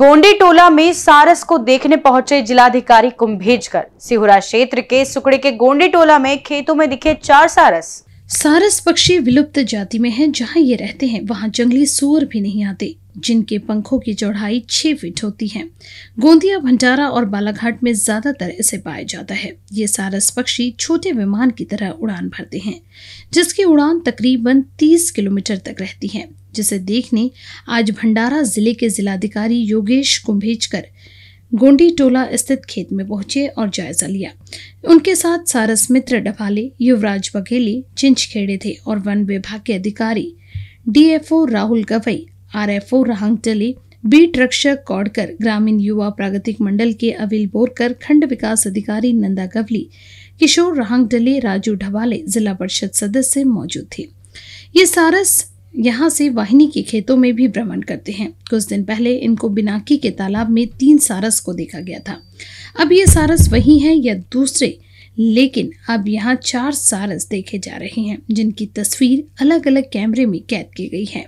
गोंडी टोला में सारस को देखने पहुंचे जिलाधिकारी कुंभेजकर सिहुरा क्षेत्र के सुकड़े के गोंडी टोला में खेतों में दिखे चार सारस सारस पक्षी विलुप्त जाति में हैं जहाँ ये रहते हैं वहाँ जंगली सूअर भी नहीं आते जिनके पंखों की चौड़ाई छह फीट होती है गोंदिया भंडारा और बालाघाट में ज्यादातर इसे पाया जाता है ये सारस पक्षी छोटे विमान की तरह उड़ान भरते हैं जिसकी उड़ान तकरीबन 30 किलोमीटर तक रहती है जिसे देखने आज भंडारा जिले के जिलाधिकारी योगेश कुंभेजकर गोंडी टोला स्थित खेत में पहुंचे और जायजा लिया उनके साथ सारस मित्र डभाले युवराज बघेली चिंचखेड़े थे और वन विभाग के अधिकारी DFO Rahul Gawai RFO Rahangdale beat रक्षक कौड़कर ग्रामीण युवा प्रागतिक मंडल के अविल बोरकर खंड विकास अधिकारी नंदा गवली किशोर राहंगटले राजू ढवाले जिला परिषद सदस्य मौजूद थे ये सारस यहाँ से वाहिनी के खेतों में भी भ्रमण करते हैं कुछ दिन पहले इनको बिनाकी के तालाब में तीन सारस को देखा गया था अब ये सारस वही हैं या दूसरे लेकिन अब यहाँ चार सारस देखे जा रहे हैं जिनकी तस्वीर अलग अलग कैमरे में कैद की गई है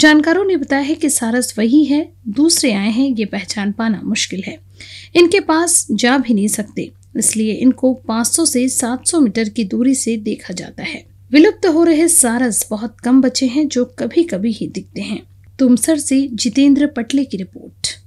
जानकारों ने बताया है कि सारस वही है दूसरे आए हैं ये पहचान पाना मुश्किल है इनके पास जा भी नहीं सकते इसलिए इनको 500 से 700 मीटर की दूरी से देखा जाता है विलुप्त हो रहे सारस बहुत कम बचे हैं जो कभी कभी ही दिखते हैं तुमसर से जितेंद्र पटले की रिपोर्ट